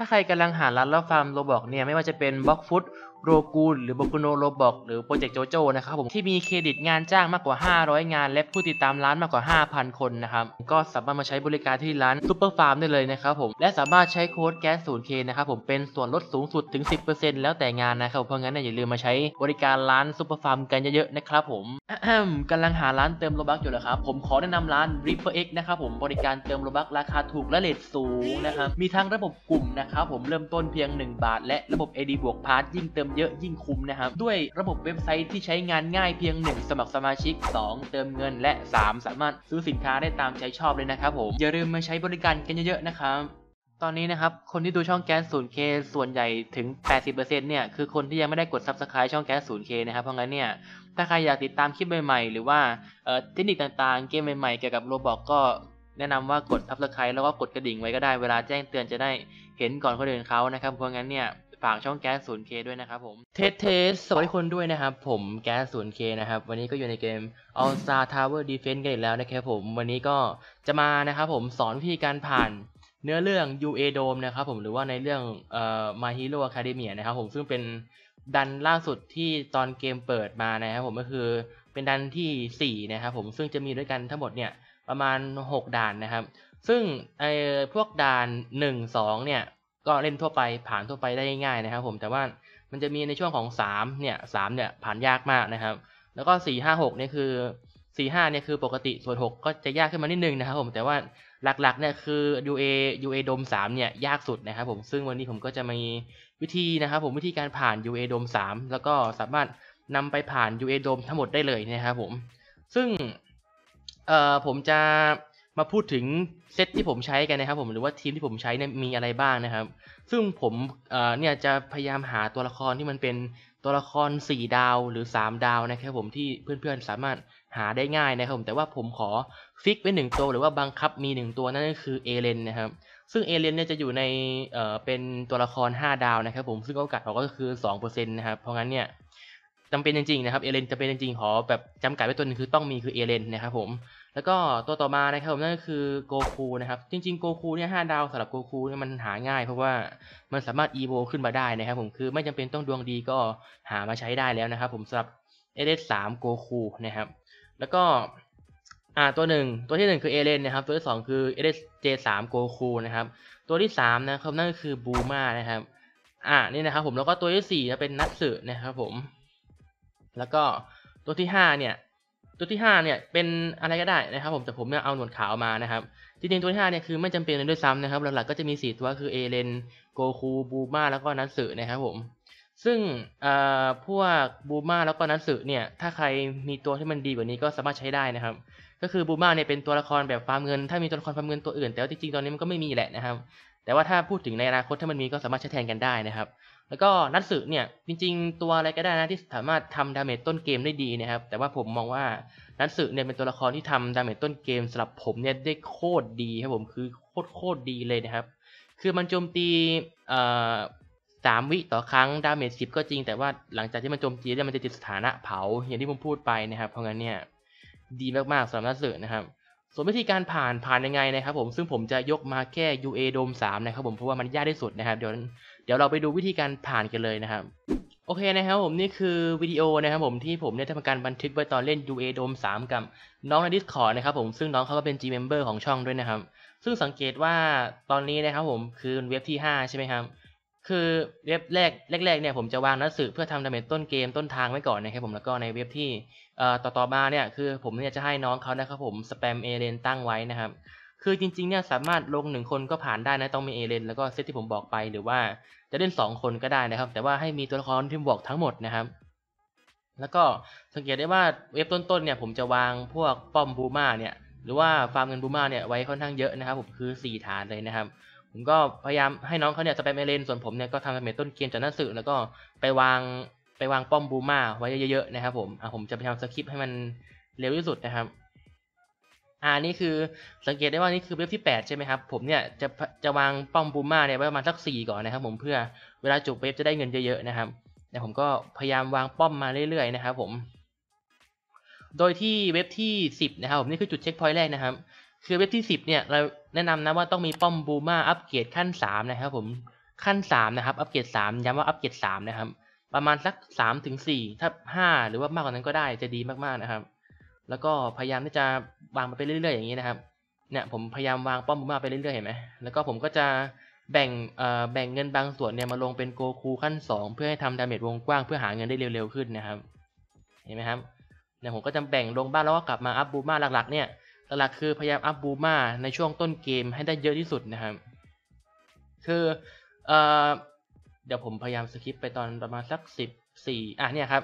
ถ้าใครกำลังหาร้านล้บฟาร์มโรบอกเนี่ยไม่ว่าจะเป็นบล็อกฟุตโรกูลหรือโบกุโนโรบอกหรือโปรเจกต์โจโจนะครับผม ที่มีเครดิตงานจ้างมากกว่า 500 งาน และผู้ติดตามร้านมากกว่า 5,000 คนนะครับ ก็สามารถมาใช้บริการที่ร้านซูเปอร์ฟาร์มได้เลยนะครับผม และสามารถใช้โค้ดแก๊สศูนย์เคนะครับผม เป็นส่วนลดสูงสุดถึง 10%แล้วแต่งานนะครับ เพราะงั้นอย่าลืมมาใช้บริการร้านซูเปอร์ฟาร์มกันเยอะๆนะครับผมกำลังหาร้านเติมโลบักอยู่เหรอครับผมขอแนะนำร้าน Ripper X นะครับผมบริการเติมโลบักราคาถูกและเลทสูงนะครับมีทั้งระบบกลุ่มนะครับผมเริ่มต้นเพียง1บาท และระบบ AD บวกพาร์ทยิ่งเติมเยอะยิ่งคุ้มนะครับ ด้วยระบบเว็บไซต์ที่ใช้งานง่ายเพียง 1 สมัครสมาชิก 2 เติมเงินและ 3 สามารถซื้อสินค้าได้ตามใจชอบเลยนะครับผม อย่าลืมมาใช้บริการกันเยอะๆนะครับ ตอนนี้นะครับ คนที่ดูช่องแก๊สศูนย์เคส่วนใหญ่ถึง 80%เนี่ยคือคนที่ยังไม่ได้กด subscribe ช่องแก๊สศูนย์เคนะครับ เพราะงั้นเนี่ย ถ้าใครอยากติดตามคลิปใหม่ ๆ หรือว่าเทคนิคต่างๆ เกมใหม่ๆเกี่ยวกับโรบอทก็แนะนำว่ากด subscribe แล้วก็กดกระดิ่งไว้ก็ได้เวลาแจ้งเตือนจะได้เห็นก่อนคนอื่นเขานะครับเพราะงั้นเนี่ยฝากช่องแก๊สศูนย์เคด้วยนะครับผมเทสเทสสวัสดีคนด้วยนะครับ ผมแก๊สศูนย์เคนะครับ วันนี้ก็อยู่ในเกม a l ซาทาวเวอร์ดีเฟนต์กันอีกแล้วนะครับผมวันนี้ก็จะมานะครับผมสอนวิธีการผ่านเนื้อเรื่อง UA Dome นะครับผมหรือว่าในเรื่องเอ่อม My h e อะคาเดเมียนะครับผมซึ่งเป็นดันล่าสุดที่ตอนเกมเปิดมานะครับผมก็คือเป็นดันที่ 4 นะครับผมซึ่งจะมีด้วยกันทั้งหมดเนี่ยประมาณ 6 ด่านนะครับซึ่งไอ้พวกด่าน1 2 เนี่ยก็เล่นทั่วไปผ่านทั่วไปได้ง่ายนะครับผมแต่ว่ามันจะมีในช่วงของ3เนี่ยสเนี่ยผ่านยากมากนะครับแล้วก็ 4 5 6เนี่ยคือ 4 5เนี่ยคือปกติส่วน 6ก็จะยากขึ้นมานิดนึงนะครับผมแต่ว่าหลักๆเนี่ยคือ UA UA ดม3เนี่ยยากสุดนะครับผมซึ่งวันนี้ผมก็จะมีวิธีนะครับผมวิธีการผ่าน UA ดม3 แล้วก็สามารถนำไปผ่าน UA ดมทั้งหมดได้เลยนะครับผมซึ่งเอ่อผมจะมาพูดถึงเซตที่ผมใช้กันนะครับผมหรือว่าทีมที่ผมใช้เนี่ยมีอะไรบ้างนะครับ ซึ่งผมเนี่ยจะพยายามหาตัวละครที่มันเป็นตัวละคร 4 ดาวหรือ 3 ดาวนะครับผมที่เพื่อนๆสามารถหาได้ง่ายนะครับผมแต่ว่าผมขอฟิกไว้หนึ่งตัวหรือว่าบังคับมีหนึ่งตัวนั่นก็คือเอเลนนะครับซึ่งเอเลนเนี่ยจะอยู่ในเอ่อเป็นตัวละคร 5 ดาวนะครับผมซึ่งโอกาสออกก็คือ 2%นะครับเพราะงั้นเนี่ยจำเป็นจริงๆนะครับเอเลนจำเป็นจริงๆขอแบบจำกัดไว้ตัวนึงคือต้องมีคือเอเลนนะครับผมแล้วก็ตัวต่อมานะครับนั่นก็คือโกคูนะครับจริงๆโกคูเนี่ยห้าดาวสำหรับโกคูเนี่ยมันหาง่ายเพราะว่ามันสามารถอีโวขึ้นมาได้นะครับ ผมคือไม่จำเป็นต้องดวงดีก็หามาใช้ได้แล้วนะครับผมสำหรับเอเดสามโกคูนะครับแล้วก็อ่าตัวหนึ่งตัวที่หนึ่งคือเอเลนนะครับตัวที่สองคือเอเดสเจสามโกคูนะครับตัวที่สามนะครับนั่นก็คือบูมานะครับอ่านี่นะครับผมแล้วก็ตัวที่สี่เป็นนัตสึนะครับผมแล้วก็ตัวที่ห้าเนี่ยตัวที่5เนี่ยเป็นอะไรก็ได้นะครับผมแต่ผมเนี่ยเอาหนวดขาวมานะครับจริงๆ ตัวที่5เนี่ยคือไม่จำเป็นเลยด้วยซ้ำนะครับหลักๆก็จะมี 4 ตัว คือเอเลนโกคูบูมาแล้วก็นัทสึนะครับผมซึ่งพวกบูมาแล้วก็นัทสึเนี่ยถ้าใครมีตัวที่มันดีกว่านี้ก็สามารถใช้ได้นะครับ ก็คือบูมาเนี่ยเป็นตัวละครแบบฟาร์มเงินถ้ามีตัวละครฟาร์มเงินตัวอื่น แต่ว่าจริงๆตอนนี้มันก็ไม่มีแหละนะครับ แต่ว่าถ้าพูดถึงในอนาคตถ้ามันมีก็สามารถใช้แทนกันได้นะครับแล้วก็นัดสึเนี่ยจริงๆ ตัวอะไรก็ได้นะที่สามารถทำดาเมจต้นเกมได้ดีนะครับ แต่ว่าผมมองว่า นัดสึเนี่ยเป็นตัวละครที่ทำดาเมจต้นเกมสำหรับผมเนี่ยได้โคตรดีครับผมคือโคตรโคตรดีเลยนะครับ คือมันโจมตีสามวิต่อครั้ง ดาเมจสิบก็จริง แต่ว่าหลังจากที่มันโจมตีเนี่ยมันจะติดสถานะเผา อย่างที่ผมพูดไปนะครับ เพราะงั้นเนี่ยดีมากๆสำหรับนัดสึนะครับส่วนวิธีการผ่านผ่านยังไงนะครับผมซึ่งผมจะยกมาแค่ UA Dome 3นะครับ ผมเพราะว่ามันยากที่สุดนะครับ เดี๋ยวเดี๋ยวเราไปดูวิธีการผ่านกันเลยนะครับโอเคนะครับ ผมนี่คือวิดีโอนะครับผมที่ผมได้ทำการบันทึกไว้ตอนเล่น UA Dome 3กับน้องใน Discord นะครับผมซึ่งน้องเขาก็เป็น G Member ของช่องด้วยนะครับ ซึ่งสังเกตว่าตอนนี้นะครับ ผมคือเว็บที่ 5 ใช่ไหมครับคือเว็บแรกแรกๆเนี่ยผมจะวางหนังสือเพื่อทำดาเมนต้นเกมต้นทางไว้ก่อนนะครับผมแล้วก็ในเว็บที่ต่อต่อมาเนี่ยคือผมเนี่ยจะให้น้องเขานะครับผมสแปมเอเลนตั้งไว้นะครับ คือจริงๆเนี่ยสามารถลงหนึ่งคนก็ผ่านได้นะ ต้องมีเอเลนแล้วก็เซตที่ผมบอกไป หรือว่าจะเล่น 2 คนก็ได้นะครับ แต่ว่าให้มีตัวละครที่บอกทั้งหมดนะครับแล้วก็สังเกตได้ว่าเว็บต้นๆเนี่ยผมจะวางพวกป้อมบูมาเนี่ยหรือว่าฟาร์มเงินบูมาเนี่ยไว้ค่อนข้างเยอะนะครับผมคือ 4 ฐานเลยนะครับผมก็พยายามให้น้องเขาเนี่ยสเปมเ์เลนส่วนผมเนี่ยก็ทำสเมตต้นเกีนจากหนังสือแล้วก็ไปวางไปวางป้อมบูมาไว้เยอะ ๆ นะครับ ผม อ่ะผมจะพยายามสคริปให้มันเร็วที่สุดนะครับ อ่านี่คือสังเกตได้ว่านี่คือเวฟที่ 8 ใช่ไหมครับ ผมเนี่ยจะจะวางป้อมบูม่าเนี่ยไว้ประมาณสัก 4 ก่อนนะครับ ผมเพื่อเวลาจบเวฟจะได้เงินเยอะๆนะครับแต่ผมก็พยายามวางป้อมมาเรื่อย ๆนะครับผม โดยที่เว็บที่ 10นะครับผมนี่คือจุดเช็คพอยต์แรกนะครับคือเว็บที่ 10เนี่ยเราแนะนำนะว่าต้องมีป้อมบูมาอัปเกรดขั้น3นะครับ ผมขั้น3นะครับอัปเกรด3ย้ำว่าอัปเกรด3นะครับ ประมาณสัก3ถึง4ถ้า 5 หรือว่ามากกว่านั้นก็ได้จะดีมากๆนะครับ แล้วก็พยายามที่จะวางไปเรื่อยๆอย่างนี้นะครับเนี่ยผมพยายามวางป้อมบูมาไปเรื่อยๆเห็นไหมแล้วก็ผมก็จะแบ่งเอ่อแบ่งเงินบางส่วนเนี่ยมาลงเป็นโกคูขั้น2 เพื่อให้ทำดาเมจวงกว้างเพื่อหาเงินได้เร็วๆ ขึ้นนะครับเห็นไหมครับเนี่ยผมก็จะแบ่งลงบ้างแล้วก็กลับมาอัพบูมาหลักๆเนี่ยหลักๆคือพยายามอัพบูมาในช่วงต้นเกมให้ได้เยอะที่สุดนะครับคือเออเดี๋ยวผมพยายามสคิปไปตอนประมาณสักสิบสี่อ่ะเนี่ยครับ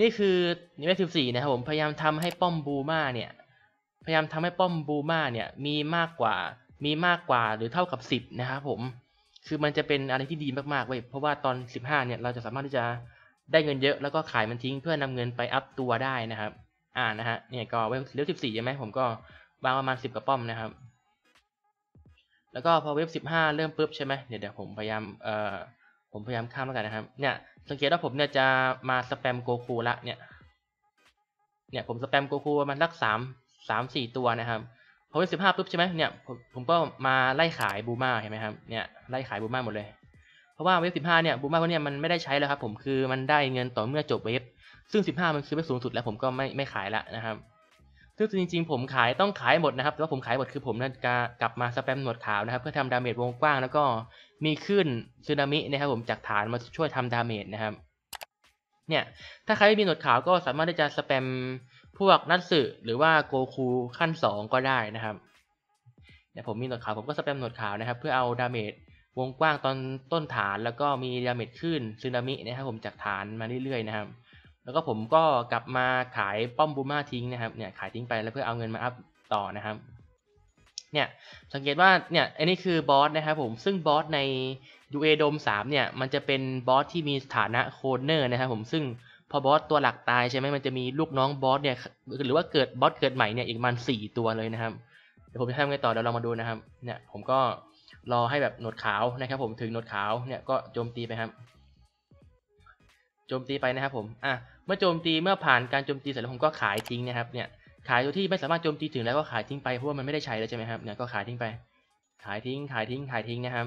นี่คือน่เวศสิบสี่นะครับผมพยายามทำให้ป้อมบูมาเนี่ยพยายามทำให้ป้อมบูมาเนี่ยมีมากกว่ามีมากกว่าหรือเท่ากับสิบนะครับผมคือมันจะเป็นอะไรที่ดีมากๆเว้ยเพราะว่าตอนสิบห้าเนี่ยเราจะสามารถที่จะได้เงินเยอะ แล้วก็ขายมันทิ้ง เพื่อนำเงินไปอัพตัวได้นะครับอ่านะฮะเนี่ยก็เว็บสิบสี่ใช่ไหมผมก็างประมาณ10 กระป้อมนะครับ แล้วก็พอเว็บ15 เริ่มปุ๊บใช่ไหม เดี๋ยวเดี๋ยวผมพยายามเอ่อผมพยายามข้ามแล้วกันนะครับ เนี่ย สังเกตว่าผมเนี่ยจะมาสแปมโกคูละเนี่ย เนี่ยผมสแปมโกคูมาณรักสามสามสี่ตัวนะครับ พอเว็บสิบห้าปุ๊บใช่ไหมเนี่ยผมก็มาไล่ขายบูมาเห็นไหมครับ เนี่ยไล่ขายบูมาหมดเลย เพราะว่าเว็บสิบห้าเนี่ยบูมาพาะเนี่ยมันไม่ได้ใช้แล้วครับผมคือมันได้เงินต่อเมื่อจบเว็บ ซึ่งสิบห้ามันคือเว็บสูงสุดแล้วผมก็ไม่ไม่ขายละนะครับซึ่งจริง ๆ ผมขายต้องขายหมดนะครับแต่ว่าผมขายหมดคือผมนั่นจะกลับมาสแปมหนวดขาวนะครับ เพื่อทำดาเมจวงกว้างแล้วก็มีขึ้นซูนามินะครับผมจากฐานมาช่วยทำดาเมจนะครับเนี่ยถ้าใครไม่มีหนวดขาวก็สามารถที่จะสแปมพวกนัทสึหรือว่าโกคูขั้น2 ก็ได้นะครับเนี่ยผมมีหนวดขาวผมก็สแปมหนวดขาวนะครับเพื่อเอาดาเมจวงกว้างตอนต้นฐานแล้วก็มีดาเมจขึ้นซูนามินะครับผมจากฐานมาเรื่อยๆนะครับแล้วก็ผมก็กลับมาขายป้อมบูม่าทิ้งนะครับ เนี่ยขายทิ้งไปแล้วเพื่อเอาเงินมาอัพต่อนะครับ เนี่ยสังเกตว่า เนี่ยอันนี้คือบอสนะครับ ผม ซึ่งบอสใน UA โดม3เนี่ยมันจะเป็นบอสที่มีฐานะโคเนอร์นะครับผม ซึ่งพอบอสตัวหลักตายใช่ไหม มันจะมีลูกน้องบอสเนี่ยหรือว่าเกิดบอสเกิดใหม่เนี่ย อีกมันสี่ตัวเลยนะครับ เดี๋ยวผมจะทำไงต่อเดี๋ยวเรามาดูนะครับ เนี่ยผมก็รอให้แบบหนวดขาวนะครับ ผม ถึงหนวดขาวเนี่ยก็โจมตีไปครับโจมตีไปนะครับผมอ่ะเมื่อโจมตี เมื่อผ่านการโจมตี เสร็จแล้วผมก็ขายทิ้งนะครับ เนี่ย ขายตัวที่ไม่สามารถโจมตีถึงแล้วก็ขายทิ้ง ไป เพราะว่ามันไม่ได้ใช้แล้วใช่ไหมครับ เนี่ย ก็ขายทิ้งไป ขายทิ้ง ขายทิ้ง ขายทิ้งนะครับ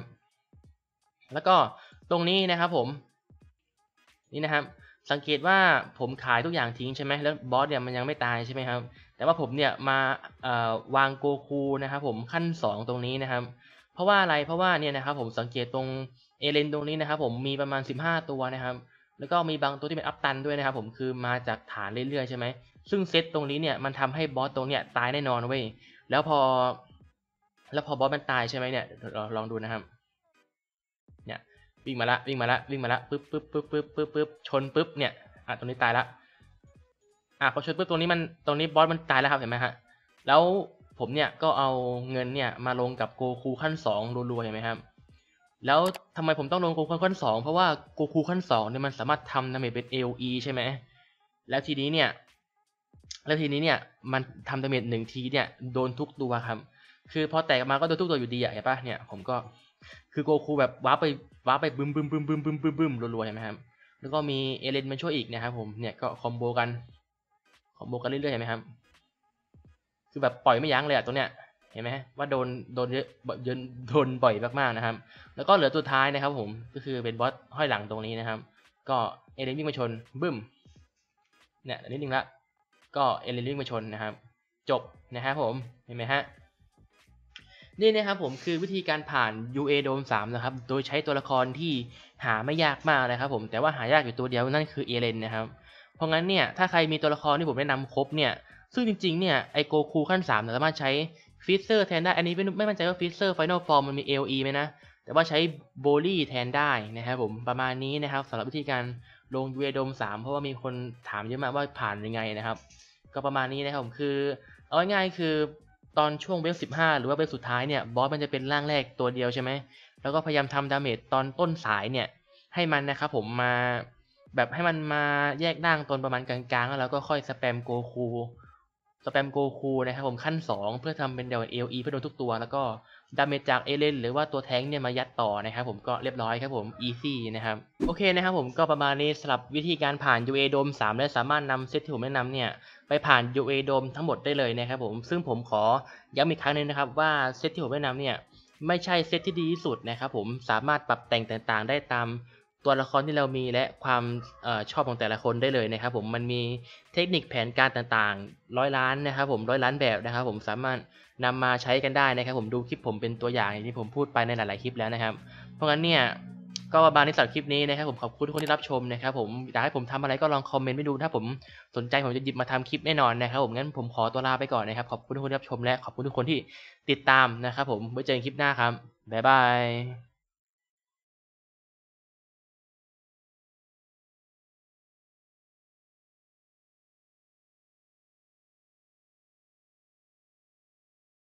แล้วก็ตรงนี้นะครับผม นี่นะครับ สังเกตว่าผมขายทุกอย่างทิ้งใช่ไหมแล้วบอสเนี่ยมันยังไม่ตายใช่ไหมครับ แต่ว่าผมเนี่ยมาวางโกคูนะครับ ผม ขั้น 2 ตรงนี้นะครับ เพราะว่าอะไร เพราะว่าเนี่ยนะครับ ผม สังเกตตรงเอเลนตรงนี้นะครับ ผม มีประมาณ 15 ตัวนะครับแล้วก็มีบางตัวที่เป็นอัพตันด้วยนะครับผมคือมาจากฐานเรื่อยๆใช่ไหมซึ่งเซตตรงนี้เนี่ยมันทำให้บอสตรงเนี้ยตายแน่นอนเว้ยแล้วพอแล้วพอบอสมันตายใช่ไหมเนี่ยลองดูนะครับเนี่ยวิ่งมาละวิ่งมาละวิ่งมาละปึ๊บปึ๊บปึ๊บปึ๊บปึ๊บปึ๊บชนปึ๊บเนี่ยอ่ะตรงนี้ตายละอ่ะพอชนปึ๊บตรงนี้มันตรงนี้บอสมันตายแล้วครับเห็นไหมฮะแล้วผมเนี่ยก็เอาเงินเนี่ยมาลงกับโกคูขั้น2รัวๆเห็นไหมครับแล้วทำไมผมต้องลงโกคูขั้นสองเพราะว่าโกคูขั้นสองเนี่ยมันสามารถทำดาเมจเป็น AOE ใช่ไหม แล้วทีนี้เนี่ยแล้วทีนี้เนี่ยมันทำดาเมจหนึ่งทีเนี่ยโดนทุกตัวครับ คือพอแตกมาก็โดนทุกตัวอยู่ดีอะเห็นปะเนี่ยผมก็คือโกคูแบบว้าไปว้าไปบึมบึมบึมบึมบึมบึมบึมรัวๆเห็นไหมครับ แล้วก็มีเอเลนมาช่วยอีกนะครับผมเนี่ย ก็คอมโบกัน คอมโบกันเรื่อยๆเห็นไหมครับคือแบบปล่อยไม่ยั้งเลยอะตัวเนี้ยเห็นไหมว่าโดนโดนเยอะโดนบ่อยมากๆนะครับ แล้วก็เหลือตัวท้ายนะครับผมก็คือเป็นบอสห้อยหลังตรงนี้นะครับ ก็เอเลนวิ่งมาชนบึ้มเนี่ยนิดนึงละก็เอเลนวิ่งมาชนนะครับจบนะครับผมเห็นไหมฮะนี่นะครับผมคือวิธีการผ่าน UA Dome 3นะครับโดยใช้ตัวละครที่หาไม่ยากมากนะครับผมแต่ว่าหายากอยู่ตัวเดียวนั่นคือเอเลนนะครับเพราะงั้นเนี่ยถ้าใครมีตัวละครที่ผมแนะนำครบเนี่ยซึ่งจริงๆเนี่ยไอโกคูขั้น3สามารถใช้ฟิสเซอร์แทนได้ อันนี้ไม่ไม่มั่นใจว่าฟิสเซอร์ไฟนอลฟอร์มมันมี l ีไหมนะ แต่ว่าใช้โบลี่แทนได้นะครับผม ประมาณนี้นะครับสำหรับวิธีการลงยูเอดมสามเพราะว่ามีคนถามเยอะมากว่าผ่านยังไงนะครับ ก็ประมาณนี้นะครับผมคือเอาง่ายๆคือตอนช่วงเวฟสิบห้าหรือว่าเวฟสุดท้ายเนี่ย บอสมันจะเป็นร่างแรกตัวเดียวใช่ไหมแล้วก็พยายามทำดาเมจตอนต้นสายเนี่ยให้มันนะครับผมมาแบบให้มันมาแยกด่างตนประมาณกลางๆแล้วเราก็ค่อยสแปมโกคูสแปมโกคูนะครับผมขั้น 2 เพื่อทำเป็นเดวเอลีเพื่อโดนทุกตัวแล้วก็ดาเมจจากเอเลนหรือว่าตัวแท้งเนี่ยมายัดต่อนะครับผมก็เรียบร้อยครับผมอีซี่นะครับ โอเคนะครับผมก็ประมาณนี้สำหรับวิธีการผ่าน UA โดม3 และสามารถนำเซตที่ผมแนะนำเนี่ย ไปผ่าน UA โดมทั้งหมดได้เลยนะครับผม ซึ่งผมขอย้ำอีกครั้งนึงนะครับว่าเซตที่ผมแนะนำเนี่ย ไม่ใช่เซตที่ดีที่สุดนะครับผมสามารถปรับแต่งต่างๆได้ตามตัวละครที่เรามีและความอชอบของแต่ละคนได้เลยนะครับผมมันมีเทคนิคแผนการต่างๆ ร้อยล้านนะครับผมร้อยล้านแบบนะครับผมสามารถนำมาใช้กันได้นะครับผมดูคลิปผมเป็นตัวอย่างอย่างที่ผมพูดไปในหลาย ๆคลิปแล้วนะครับเพราะงั้นเนี่ยก็ประมาณนี้สำหรับคลิปนี้นะครับผมขอบคุณทุกคนที่รับชมนะครับผมอยากให้ผมทำอะไรก็ลองคอมเมนต์ไปดูถ้าผมสนใจผมจะหยิบมาทำคลิปแน่นอนนะครับผมงั้นผมขอตัวลาไปก่อนนะครับขอบคุณทุกคนที่รับชมและขอบคุณทุกคนที่ติดตามนะครับผมไว้เจอกันคลิปหน้าครับบ๊ายบาย